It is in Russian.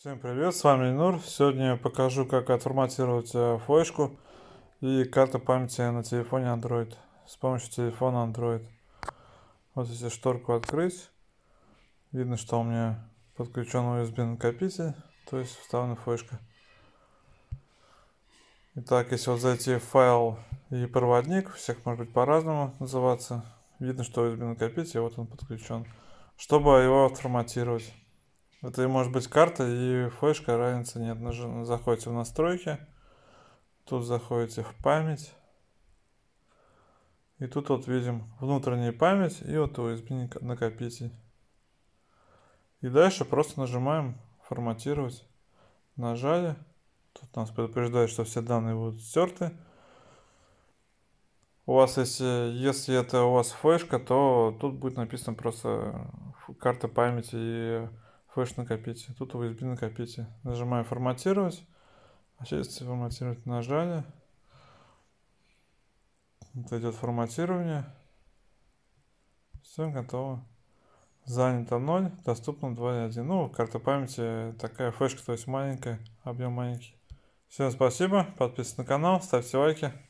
Всем привет, с вами Нур. Сегодня я покажу, как отформатировать э, флешку и карту памяти на телефоне Android с помощью телефона Android. Вот если шторку открыть, видно, что у меня подключен USB накопитель, то есть вставлена флешка. Итак, если вот зайти в файл и проводник, всех может быть по-разному называться, видно, что USB накопитель, вот он подключен. Чтобы его отформатировать. Это может быть карта и флешка разницы нет. Заходите в настройки. Тут заходите в память. И тут вот видим внутренняя память и вот USB накопитель. И дальше просто нажимаем форматировать. Нажали. Тут нас предупреждают, что все данные будут стерты. У вас, если, э, если это у вас флешка, то тут будет написано просто карта памяти и хэш-накопитель. Тут USB накопитель. Нажимаю форматировать. А Часть форматировать нажали. Вот идет форматирование. Все готово. Занято 0, доступно 2.1. Ну, карта памяти такая флешка, то есть маленькая, объем маленький. Всем спасибо, подписывайтесь на канал, ставьте лайки.